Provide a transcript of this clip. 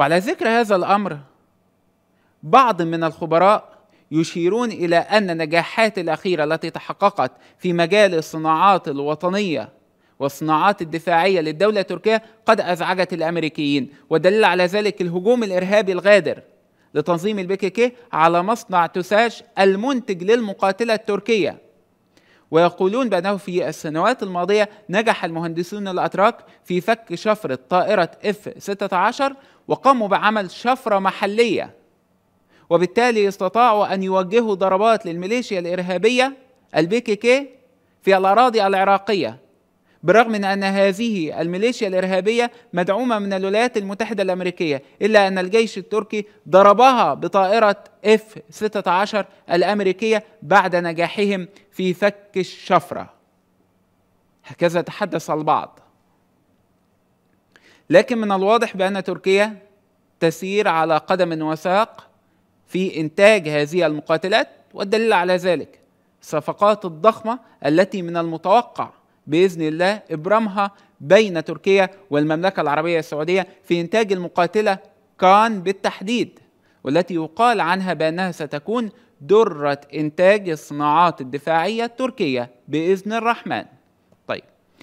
وعلى ذكر هذا الامر بعض من الخبراء يشيرون الى ان النجاحات الاخيره التي تحققت في مجال الصناعات الوطنيه والصناعات الدفاعيه للدوله التركيه قد ازعجت الامريكيين ودليل على ذلك الهجوم الارهابي الغادر لتنظيم البي كي على مصنع تساش المنتج للمقاتله التركيه ويقولون بأنه في السنوات الماضية نجح المهندسون الأتراك في فك شفرة طائرة F-16 وقاموا بعمل شفرة محلية وبالتالي استطاعوا أن يوجهوا ضربات للميليشيا الإرهابية البي كي في الأراضي العراقية بالرغم من أن هذه الميليشيا الإرهابية مدعومة من الولايات المتحدة الأمريكية إلا أن الجيش التركي ضربها بطائرة اف 16 الأمريكية بعد نجاحهم في فك الشفرة هكذا تحدث البعض لكن من الواضح بأن تركيا تسير على قدم وساق في إنتاج هذه المقاتلات والدليل على ذلك الصفقات الضخمة التي من المتوقع باذن الله ابرامها بين تركيا والمملكه العربيه السعوديه في انتاج المقاتله كان بالتحديد والتي يقال عنها بانها ستكون دره انتاج الصناعات الدفاعيه التركيه باذن الرحمن